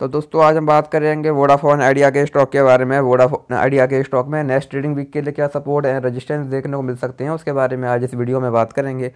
तो दोस्तों आज हम बात करेंगे वोडाफोन आइडिया के स्टॉक के बारे में वोडाफोन आइडिया के स्टॉक में नेक्स्ट ट्रेडिंग वीक के लिए क्या सपोर्ट एंड रजिस्टेंस देखने को मिल सकते हैं उसके बारे में आज इस वीडियो में बात करेंगे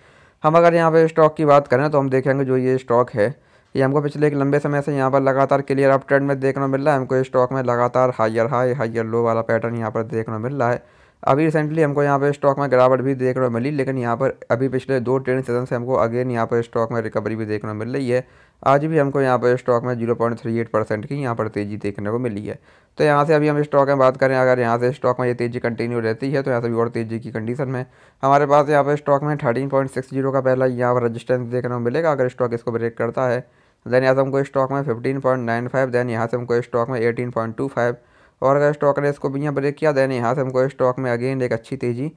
हम अगर यहाँ पर स्टॉक की बात करें तो हम देखेंगे जो ये स्टॉक है ये हमको पिछले एक लंबे समय से यहाँ पर लगातार क्लियर अप ट्रेंड में देखने को मिल रहा है हमको स्टॉक में लगातार हायर हाई हायर लो वाला पैटर्न यहाँ पर देखने को मिल रहा है अभी रिसेंटली हमको यहाँ पर स्टॉक में गिरावट भी देखने को मिली लेकिन यहाँ पर अभी पिछले दो ट्रेन सेशन से हमको अगेन यहाँ पर स्टॉक में रिकवरी भी देखने को मिल रही है आज भी हमको यहाँ पर स्टॉक में zero point three eight percent की यहाँ पर तेज़ी देखने को मिली है तो यहाँ से अभी हम स्टॉक में बात करें अगर यहाँ से स्टॉक में ये तेज़ी कंटिन्यू रहती है तो यहाँ से भी और तेज़ी की कंडीशन में हमारे पास यहाँ पर स्टॉक में थर्टीन पॉइंट सिक्स जीरो का पहला यहाँ पर रजिस्टेंस देखने को मिलेगा अगर स्टॉक इसको ब्रेक करता है देन यहाँ से हमको स्टॉक में fifteen point nine five then यहाँ से हमको स्टॉक में एटीन पॉइंट टू फाइव और अगर स्टॉक ने इसको भी यहाँ ब्रेक किया देने यहाँ से हमको स्टॉक में अगेन एक अच्छी तेज़ी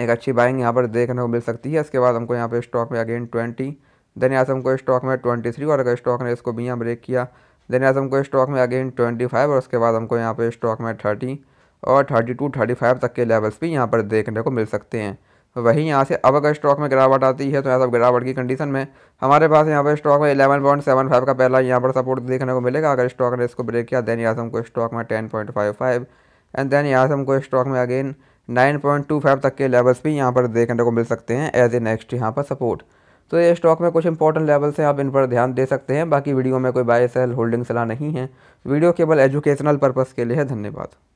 एक अच्छी बाइंग यहाँ पर देखने को मिल सकती है इसके बाद हमको यहाँ पे स्टॉक में अगेन ट्वेंटी देन यहाँ से हमको स्टॉक में ट्वेंटी थ्री और अगर स्टॉक ने इसको भी यहाँ ब्रेक किया देन यहाँ से हमको स्टॉक में अगेन ट्वेंटी फाइव और उसके बाद हमको यहाँ पे स्टॉक में थर्टी और थर्टी टू थर्टी फाइव तक के लेवल्स भी यहाँ पर देखने को मिल सकते हैं वहीं यहाँ से अब अगर स्टॉक में गिरावट आती है तो यहाँ सब गिरावट की कंडीशन में हमारे पास यहाँ पर स्टॉक में इलेवन पॉइंट सेवन फाइव का पहला यहाँ पर सपोर्ट देखने को मिलेगा अगर स्टॉक ने इसको ब्रेक किया देन यहाँ से हमको स्टॉक में ten point five five and then यहाँ से हमको स्टॉक में again nine point two five तक के लेवल्स भी यहाँ पर देखने को मिल सकते हैं एज ए नेक्स्ट यहाँ पर सपोर्ट तो ये स्टॉक में कुछ इंपॉर्टेंट लेवल्स हैं आप इन पर ध्यान दे सकते हैं बाकी वीडियो में कोई बाय सेल होल्डिंग सलाह नहीं है वीडियो केवल एजुकेशनल पर्पज़ के लिए है धन्यवाद